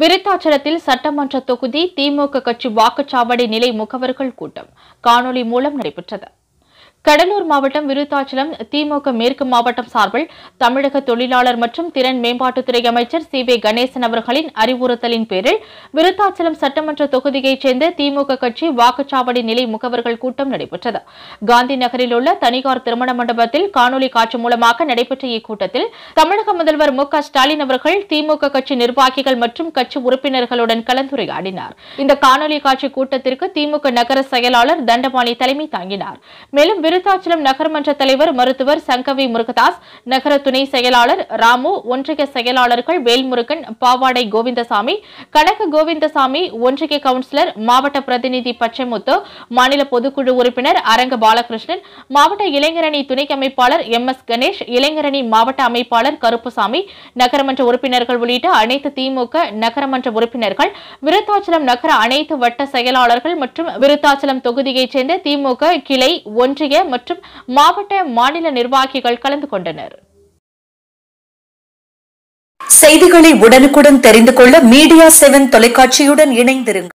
விருத்தாச்சலத்தில் சட்டமன்ற தொகுதி திமுக கட்சி வாக்குச்சாவடி நிலை முகவர்கள் கூட்டம் காணொலி மூலம் நடைபெற்றது கடலூர் மாவட்டம் விருத்தாச்சலம் திமுக மேற்கு மாவட்டம் சார்பில் தமிழக தொழிலாளர் மற்றும் திறன் மேம்பாட்டுத்துறை அமைச்சர் சி வே கணேசன் அவர்களின் அறிவுறுத்தலின் பேரில் விருத்தாச்சலம் சட்டமன்ற தொகுதியைச் சேர்ந்த திமுக கட்சி வாக்குச்சாவடி நிலை முகவர்கள் கூட்டம் நடைபெற்றது காந்தி நகரில் உள்ள தனிகார் திருமண மண்டபத்தில் காணொலி காட்சி மூலமாக நடைபெற்ற இக்கூட்டத்தில் தமிழக முதல்வர் மு ஸ்டாலின் அவர்கள் திமுக கட்சி நிர்வாகிகள் மற்றும் கட்சி உறுப்பினர்களுடன் கலந்துரையாடினார் இந்த காணொலி காட்சி கூட்டத்திற்கு திமுக நகர செயலாளர் தண்டபாணி தலைமை தாங்கினார் மேலும் விருத்தாச்சலம் நகர்மன்ற தலைவர் மருத்துவர் சங்கவி முருகதாஸ் நகர துணை செயலாளர் ராமு ஒன்றிய செயலாளர்கள் வேல்முருகன் பாவாடை கோவிந்தசாமி கனக கோவிந்தசாமி ஒன்றிய கவுன்சிலர் மாவட்ட பிரதிநிதி பச்சைமுத்து மாநில பொதுக்குழு உறுப்பினர் அரங்க பாலகிருஷ்ணன் மாவட்ட இளைஞரணி துணை அமைப்பாளர் எம் எஸ் கணேஷ் இளைஞரணி மாவட்ட அமைப்பாளர் கருப்புசாமி நகரமன்ற உறுப்பினர்கள் உள்ளிட்ட அனைத்து திமுக நகரமன்ற உறுப்பினர்கள் விருத்தாச்சலம் நகர அனைத்து வட்ட செயலாளர்கள் மற்றும் விருத்தாச்சலம் தொகுதியைச் சேர்ந்த திமுக கிளை ஒன்றிய மற்றும் மாவட்ட மாநில நிர்வாகிகள் கலந்து கொண்டனர் செய்திகளை உடனுக்குடன் தெரிந்து கொள்ள மீடியா செவன் தொலைக்காட்சியுடன் இணைந்திருங்கள்